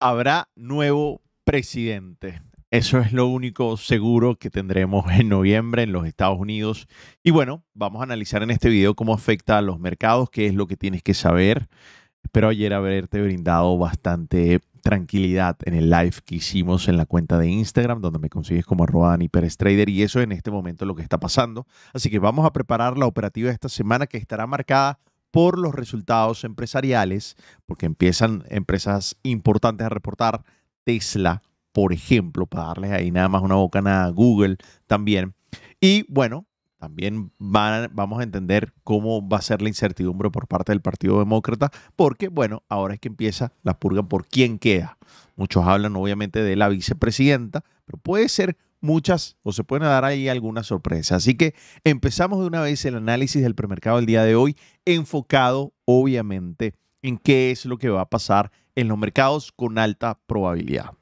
habrá nuevo presidente. Eso es lo único seguro que tendremos en noviembre en los Estados Unidos. Y bueno, vamos a analizar en este video cómo afecta a los mercados, qué es lo que tienes que saber. Espero ayer haberte brindado bastante tranquilidad en el live que hicimos en la cuenta de Instagram, donde me consigues como arroba Trader, y eso en este momento es lo que está pasando. Así que vamos a preparar la operativa de esta semana que estará marcada por los resultados empresariales, porque empiezan empresas importantes a reportar, Tesla, por ejemplo, para darles ahí nada más una a Google también. Y bueno, también van, vamos a entender cómo va a ser la incertidumbre por parte del Partido Demócrata, porque bueno, ahora es que empieza la purga por quién queda. Muchos hablan obviamente de la vicepresidenta, pero puede ser muchas o se pueden dar ahí algunas sorpresas. Así que empezamos de una vez el análisis del premercado del día de hoy, enfocado obviamente en qué es lo que va a pasar en los mercados con alta probabilidad.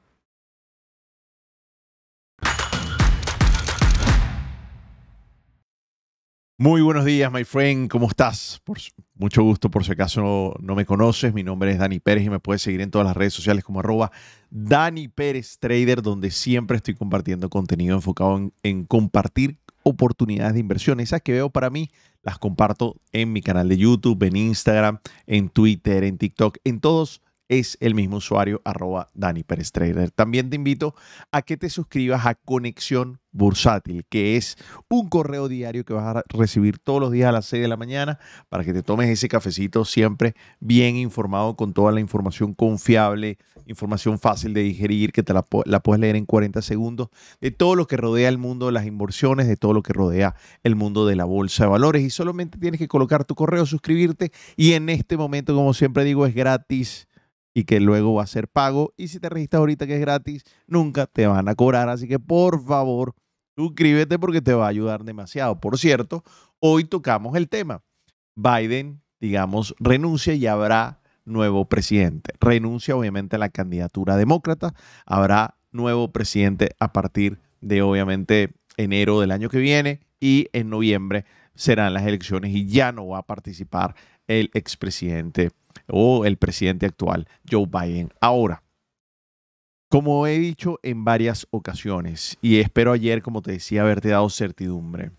Muy buenos días, my friend. ¿Cómo estás? Por, mucho gusto, por si acaso no, me conoces, mi nombre es Dani Pérez y me puedes seguir en todas las redes sociales como arroba Dani Pérez Trader, donde siempre estoy compartiendo contenido enfocado en, en compartir oportunidades de inversión. Esas que veo para mí, las comparto en mi canal de YouTube, en Instagram, en Twitter, en TikTok, en todos es el mismo usuario, arroba Dani Pérez También te invito a que te suscribas a Conexión Bursátil, que es un correo diario que vas a recibir todos los días a las 6 de la mañana para que te tomes ese cafecito siempre bien informado con toda la información confiable, información fácil de digerir, que te la, la puedes leer en 40 segundos, de todo lo que rodea el mundo de las inversiones, de todo lo que rodea el mundo de la bolsa de valores. Y solamente tienes que colocar tu correo, suscribirte y en este momento, como siempre digo, es gratis y que luego va a ser pago. Y si te registras ahorita que es gratis, nunca te van a cobrar. Así que por favor, suscríbete porque te va a ayudar demasiado. Por cierto, hoy tocamos el tema. Biden, digamos, renuncia y habrá nuevo presidente. Renuncia obviamente a la candidatura demócrata. Habrá nuevo presidente a partir de obviamente enero del año que viene y en noviembre serán las elecciones y ya no va a participar el expresidente o el presidente actual, Joe Biden. Ahora, como he dicho en varias ocasiones, y espero ayer, como te decía, haberte dado certidumbre,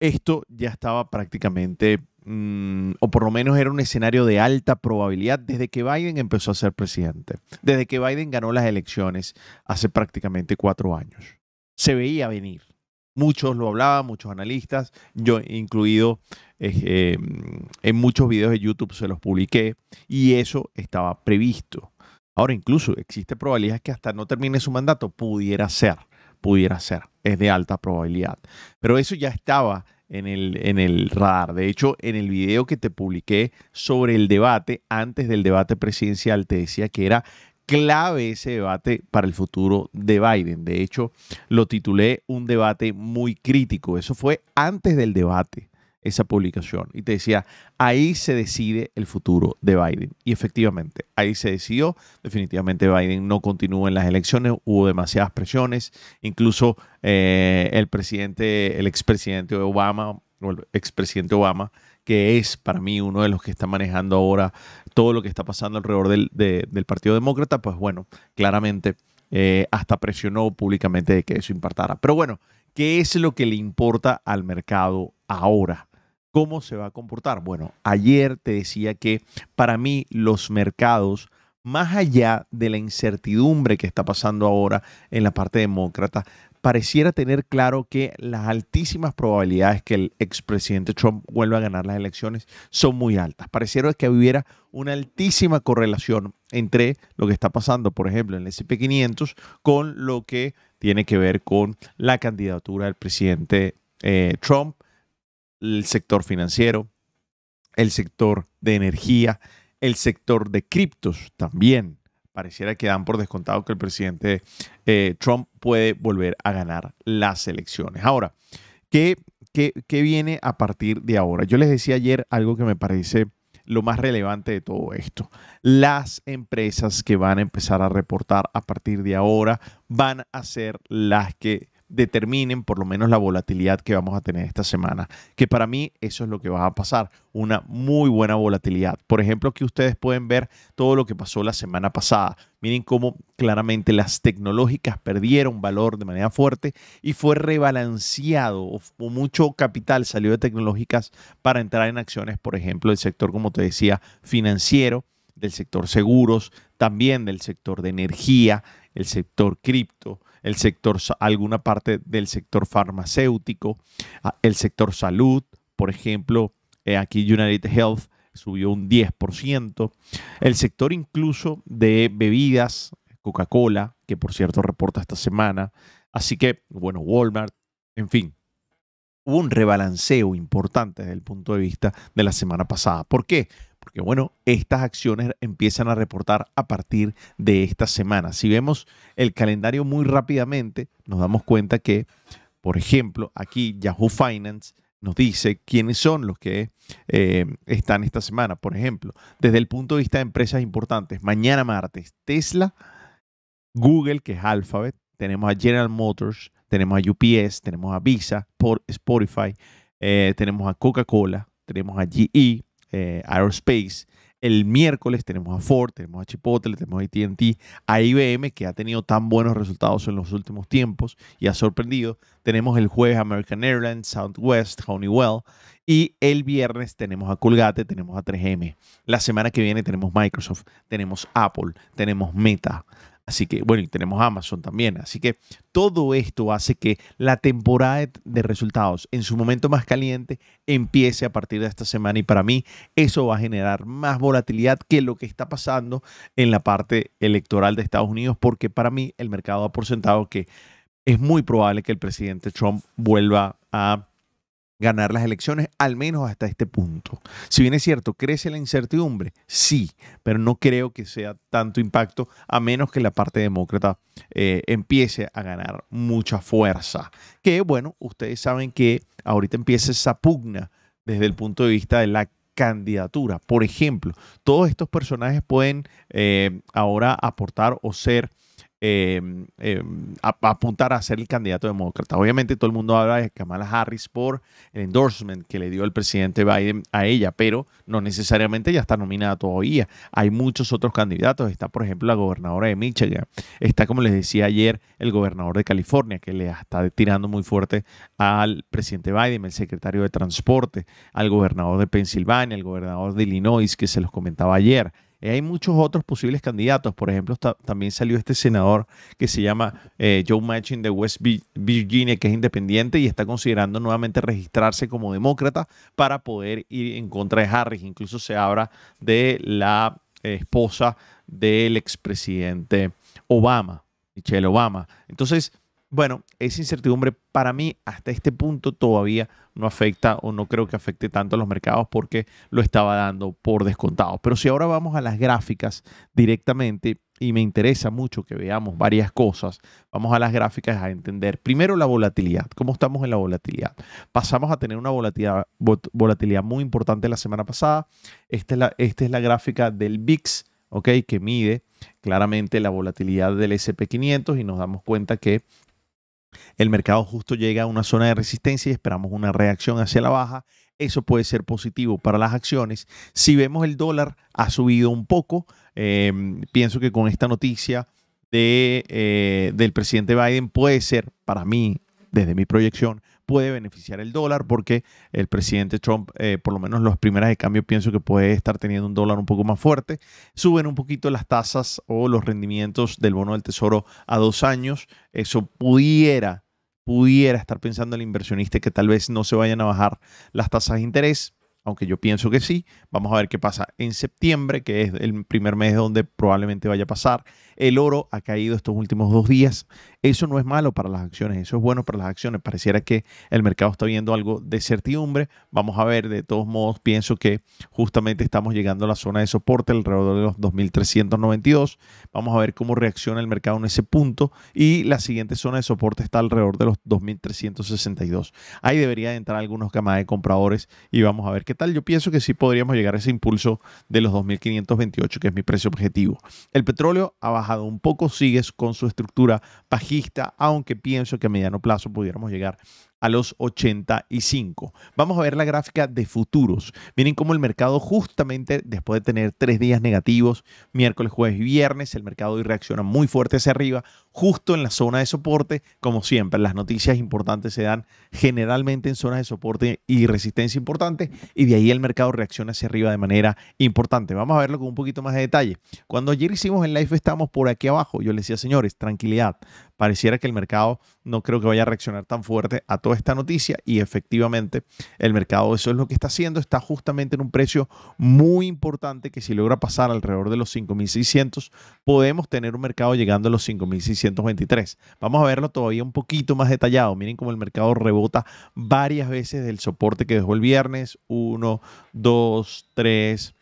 esto ya estaba prácticamente, mm, o por lo menos era un escenario de alta probabilidad desde que Biden empezó a ser presidente, desde que Biden ganó las elecciones hace prácticamente cuatro años. Se veía venir. Muchos lo hablaban, muchos analistas, yo incluido eh, en muchos videos de YouTube se los publiqué y eso estaba previsto. Ahora incluso existe probabilidad que hasta no termine su mandato, pudiera ser, pudiera ser, es de alta probabilidad. Pero eso ya estaba en el, en el radar. De hecho, en el video que te publiqué sobre el debate, antes del debate presidencial, te decía que era clave ese debate para el futuro de Biden. De hecho, lo titulé un debate muy crítico. Eso fue antes del debate esa publicación y te decía, ahí se decide el futuro de Biden. Y efectivamente, ahí se decidió, definitivamente Biden no continúa en las elecciones, hubo demasiadas presiones, incluso eh, el presidente, el expresidente Obama, el Obama, que es para mí uno de los que está manejando ahora todo lo que está pasando alrededor del, Partido Demócrata, pues bueno, claramente eh, hasta presionó públicamente de que eso impartara Pero bueno, ¿qué es lo que le importa al mercado ahora? ¿Cómo se va a comportar? Bueno, ayer te decía que para mí los mercados, más allá de la incertidumbre que está pasando ahora en la parte demócrata, pareciera tener claro que las altísimas probabilidades que el expresidente Trump vuelva a ganar las elecciones son muy altas. Pareciera que hubiera una altísima correlación entre lo que está pasando, por ejemplo, en el SP500 con lo que tiene que ver con la candidatura del presidente eh, Trump el sector financiero, el sector de energía, el sector de criptos también. Pareciera que dan por descontado que el presidente eh, Trump puede volver a ganar las elecciones. Ahora, ¿qué, qué, viene a partir de ahora? Yo les decía ayer algo que me parece lo más relevante de todo esto. Las empresas que van a empezar a reportar a partir de ahora van a ser las que determinen por lo menos la volatilidad que vamos a tener esta semana, que para mí eso es lo que va a pasar, una muy buena volatilidad. Por ejemplo, que ustedes pueden ver todo lo que pasó la semana pasada. Miren cómo claramente las tecnológicas perdieron valor de manera fuerte y fue rebalanceado o, mucho capital salió de tecnológicas para entrar en acciones, por ejemplo, el sector, como te decía, financiero, del sector seguros, también del sector de energía, el sector cripto el sector, alguna parte del sector farmacéutico, ah, el sector salud, por ejemplo, eh, aquí United Health subió un 10%, el sector incluso de bebidas, Coca-Cola, que por cierto reporta esta semana, así que, bueno, Walmart, en fin, hubo un rebalanceo importante desde el punto de vista de la semana pasada. ¿Por qué? Porque bueno, estas acciones empiezan a reportar a partir de esta semana. Si vemos el calendario muy rápidamente, nos damos cuenta que, por ejemplo, aquí Yahoo Finance nos dice quiénes son los que eh, están esta semana. Por ejemplo, desde el punto de vista de empresas importantes, mañana martes, Tesla, Google, que es Alphabet, tenemos a General Motors, tenemos a UPS, tenemos a Visa, por Spotify, eh, tenemos a Coca-Cola, tenemos a GE, eh, Aerospace. El miércoles tenemos a Ford, tenemos a Chipotle, tenemos a ATT, a IBM, que ha tenido tan buenos resultados en los últimos tiempos y ha sorprendido. Tenemos el jueves American Airlines, Southwest, Honeywell. Y el viernes tenemos a Colgate, tenemos a 3M. La semana que viene tenemos Microsoft, tenemos Apple, tenemos Meta, Así que, bueno, y tenemos Amazon también. Así que todo esto hace que la temporada de resultados en su momento más caliente empiece a partir de esta semana y para mí eso va a generar más volatilidad que lo que está pasando en la parte electoral de Estados Unidos porque para mí el mercado ha por que es muy probable que el presidente Trump vuelva a ganar las elecciones, al menos hasta este punto. Si bien es cierto, crece la incertidumbre, sí, pero no creo que sea tanto impacto a menos que la parte demócrata eh, empiece a ganar mucha fuerza. Que bueno, ustedes saben que ahorita empieza esa pugna desde el punto de vista de la candidatura. Por ejemplo, todos estos personajes pueden eh, ahora aportar o ser Em, em, apuntar a ser el candidato demócrata. Obviamente todo el mundo habla de Kamala Harris por el endorsement que le dio el presidente Biden a ella, pero no necesariamente ya está nominada todavía. Hay muchos otros candidatos. Está, por ejemplo, la gobernadora de Michigan. Está, como les decía ayer, el gobernador de California, que le está tirando muy fuerte al presidente Biden, el secretario de Transporte, al gobernador de Pensilvania, el gobernador de Illinois, que se los comentaba ayer. Eh, hay muchos otros posibles candidatos. Por ejemplo, también salió este senador que se llama eh, Joe Manchin de West Virginia, que es independiente y está considerando nuevamente registrarse como demócrata para poder ir en contra de Harris. Incluso se habla de la esposa del expresidente Obama, Michelle Obama. Entonces, bueno, esa incertidumbre para mí hasta este punto todavía no afecta o no creo que afecte tanto a los mercados porque lo estaba dando por descontado. Pero si ahora vamos a las gráficas directamente y me interesa mucho que veamos varias cosas, vamos a las gráficas a entender primero la volatilidad, cómo estamos en la volatilidad. Pasamos a tener una volatilidad, volatilidad muy importante la semana pasada. Esta es la, esta es la gráfica del VIX. Okay, que mide claramente la volatilidad del SP500 y nos damos cuenta que el mercado justo llega a una zona de resistencia y esperamos una reacción hacia la baja. Eso puede ser positivo para las acciones. Si vemos el dólar ha subido un poco, em, pienso que con esta noticia eh, del presidente Biden puede ser, para mí, desde mi proyección, puede beneficiar el dólar porque el presidente Trump, eh, por lo menos las primeras de cambio, pienso que puede estar teniendo un dólar un poco más fuerte. Suben un poquito las tasas o los rendimientos del bono del tesoro a dos años. Eso pudiera, pudiera estar pensando el inversionista que tal vez no se vayan a bajar las tasas de interés aunque yo pienso que sí. Vamos a ver qué pasa en septiembre, que es el primer mes donde probablemente vaya a pasar. El oro ha caído estos últimos dos días, eso no es malo para las acciones, eso es bueno para las acciones. Pareciera que el mercado está viendo algo de certidumbre. Vamos a ver, de todos modos, pienso que justamente estamos llegando a la zona de soporte alrededor de los 2392. Vamos a ver cómo reacciona el mercado en ese punto. Y la siguiente zona de soporte está alrededor de los 2362. Ahí debería entrar algunos camas de compradores y vamos a ver qué tal. Yo pienso que sí podríamos llegar a ese impulso de los 2528, que es mi precio objetivo. El petróleo ha bajado un poco, sigue con su estructura bajista aunque pienso que a mediano plazo pudiéramos llegar a los 85. Vamos a ver la gráfica de futuros. Miren cómo el mercado justamente después de tener tres días negativos, miércoles, jueves y viernes, el mercado hoy reacciona muy fuerte hacia arriba, justo en la zona de soporte, como siempre, las noticias importantes se dan generalmente en zonas de soporte y resistencia importante y de ahí el mercado reacciona hacia arriba de manera importante. Vamos a verlo con un poquito más de detalle. Cuando ayer hicimos el live estamos por aquí abajo, yo les decía, señores, tranquilidad, pareciera que el mercado no creo que vaya a reaccionar tan fuerte a toda esta noticia y efectivamente el mercado eso es lo que está haciendo, está justamente en un precio muy importante que si logra pasar alrededor de los 5.600 podemos tener un mercado llegando a los 5.623. Vamos a verlo todavía un poquito más detallado, miren cómo el mercado rebota varias veces del soporte que dejó el viernes, uno 2, tres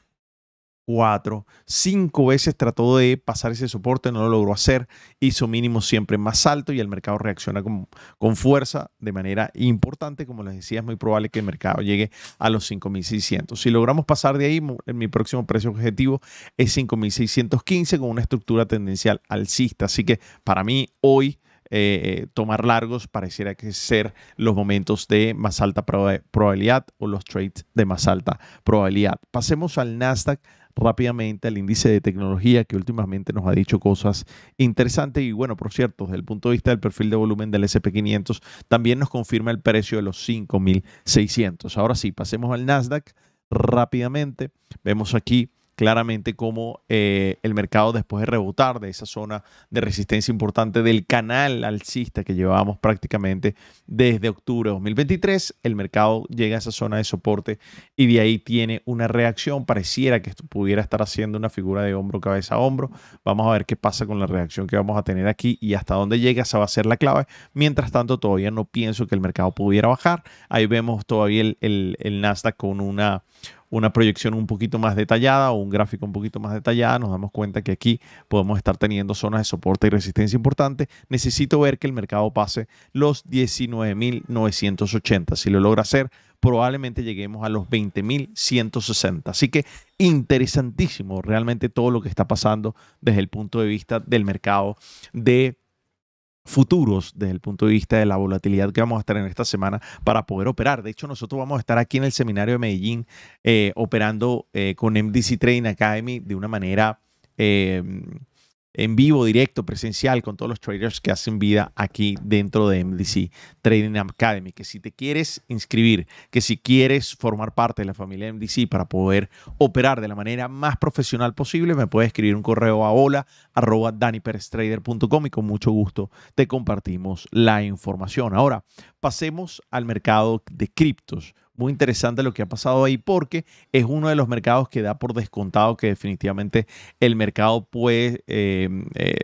cuatro, cinco veces trató de pasar ese soporte, no lo logró hacer, hizo mínimo siempre más alto y el mercado reacciona con, con fuerza de manera importante. Como les decía, es muy probable que el mercado llegue a los 5.600. Si logramos pasar de ahí, eh, mi próximo precio objetivo es 5.615 con una estructura tendencial alcista. Así que para mí hoy... Eh, tomar largos pareciera que ser los momentos de más alta probabilidad o los trades de más alta probabilidad. Pasemos al Nasdaq pues, rápidamente al índice de tecnología que últimamente nos ha dicho cosas interesantes. Y bueno, por cierto, desde el punto de vista del perfil de volumen del SP500, también nos confirma el precio de los 5.600. Ahora sí, pasemos al Nasdaq rápidamente. Vemos aquí claramente como eh, el mercado después de rebotar de esa zona de resistencia importante del canal alcista que llevábamos prácticamente desde octubre de 2023, el mercado llega a esa zona de soporte y de ahí tiene una reacción. Pareciera que esto pudiera estar haciendo una figura de hombro, cabeza a hombro. Vamos a ver qué pasa con la reacción que vamos a tener aquí y hasta dónde llega. Esa va a ser la clave. Mientras tanto, todavía no pienso que el mercado pudiera bajar. Ahí vemos todavía el Nasdaq con una una proyección un poquito más detallada o un gráfico un poquito más detallada, nos damos cuenta que aquí podemos estar teniendo zonas de soporte y resistencia importante. Necesito ver que el mercado pase los 19.980. Si lo logra hacer, probablemente lleguemos a los 20.160. Así que interesantísimo realmente todo lo que está pasando desde el punto de vista del mercado de futuros desde el punto de vista de la volatilidad que vamos a estar en esta semana para poder operar. De hecho, nosotros vamos a estar aquí en el seminario de Medellín eh, operando eh, con MDC Trading Academy de una manera eh, en vivo, directo, presencial, con todos los traders que hacen vida aquí dentro de MDC Trading Academy. Que si te quieres inscribir, que si quieres formar parte de la familia MDC para poder operar de la manera más profesional posible, me puedes escribir un correo a hola arroba y con mucho gusto te compartimos la información. Ahora, pasemos al mercado de criptos muy interesante lo que ha pasado ahí porque es uno de los mercados que da por descontado que definitivamente el mercado puede em, eh,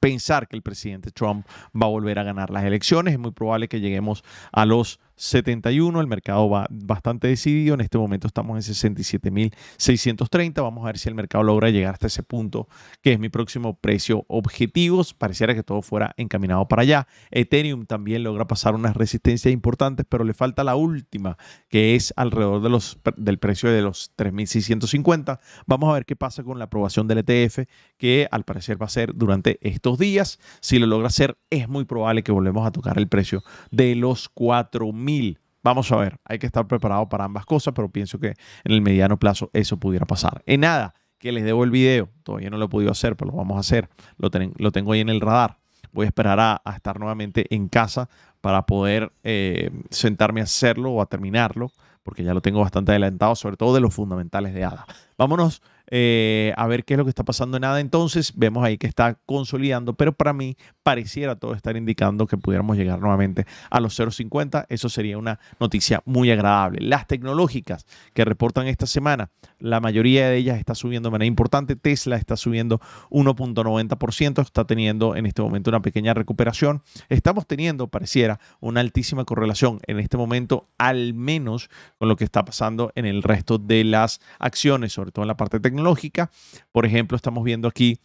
pensar que el presidente Trump va a volver a ganar las elecciones. Es muy probable que lleguemos a los 71, el mercado va bastante decidido, en este momento estamos en 67.630, vamos a ver si el mercado logra llegar hasta ese punto, que es mi próximo precio objetivo. pareciera que todo fuera encaminado para allá. Ethereum también logra pasar unas resistencias importantes, pero le falta la última, que es alrededor de los, del precio de los 3.650. Vamos a ver qué pasa con la aprobación del ETF, que al parecer va a ser durante estos días. Si lo logra hacer, es muy probable que volvemos a tocar el precio de los 4.000 Vamos a ver, hay que estar preparado para ambas cosas, pero pienso que en el mediano plazo eso pudiera pasar. En nada, que les debo el video, todavía no lo he podido hacer, pero lo vamos a hacer, lo, tengo ahí en el radar. Voy a esperar a, estar nuevamente en casa para poder eh, sentarme a hacerlo o a terminarlo, porque ya lo tengo bastante adelantado, sobre todo de los fundamentales de ADA. Vámonos eh, a ver qué es lo que está pasando en Entonces vemos ahí que está consolidando, pero para mí pareciera todo estar indicando que pudiéramos llegar nuevamente a los 0,50. Eso sería una noticia muy agradable. Las tecnológicas que reportan esta semana, la mayoría de ellas está subiendo de manera importante. Tesla está subiendo 1.90%, está teniendo en este momento una pequeña recuperación. Estamos teniendo, pareciera, una altísima correlación en este momento, al menos con lo que está pasando en el resto de las acciones, sobre todo en la parte tecnológica tecnológica. Por ejemplo, estamos viendo aquí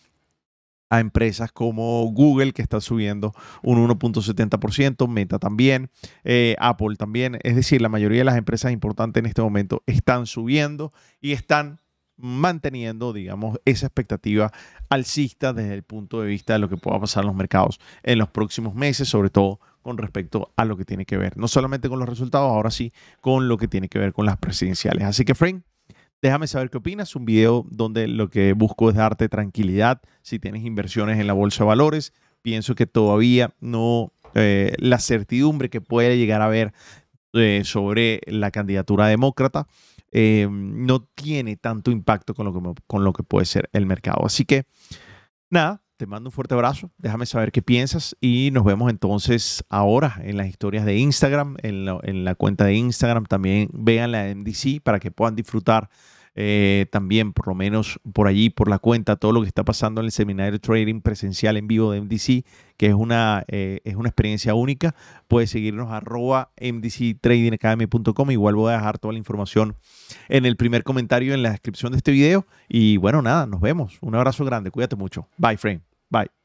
a empresas como Google, que está subiendo un 1.70%, Meta también, eh, Apple también. Es decir, la mayoría de las empresas importantes en este momento están subiendo y están manteniendo, digamos, esa expectativa alcista desde el punto de vista de lo que pueda pasar en los mercados en los próximos meses, sobre todo con respecto a lo que tiene que ver, no solamente con los resultados, ahora sí, con lo que tiene que ver con las presidenciales. Así que, Frank, Déjame saber qué opinas. Un video donde lo que busco es darte tranquilidad. Si tienes inversiones en la bolsa de valores, pienso que todavía no eh, la certidumbre que puede llegar a haber eh, sobre la candidatura demócrata eh, no tiene tanto impacto con lo, que, con lo que puede ser el mercado. Así que, nada, te mando un fuerte abrazo, déjame saber qué piensas y nos vemos entonces ahora en las historias de Instagram, en la, cuenta de Instagram, también vean la MDC para que puedan disfrutar eh, también por lo menos por allí, por la cuenta, todo lo que está pasando en el seminario de trading presencial en vivo de MDC, que es una, eh, es una experiencia única. Puedes seguirnos arroba mdctradingacademy.com. Igual voy a dejar toda la información en el primer comentario, en la descripción de este video. Y bueno, nada, nos vemos. Un abrazo grande, cuídate mucho. Bye, friend. Bye.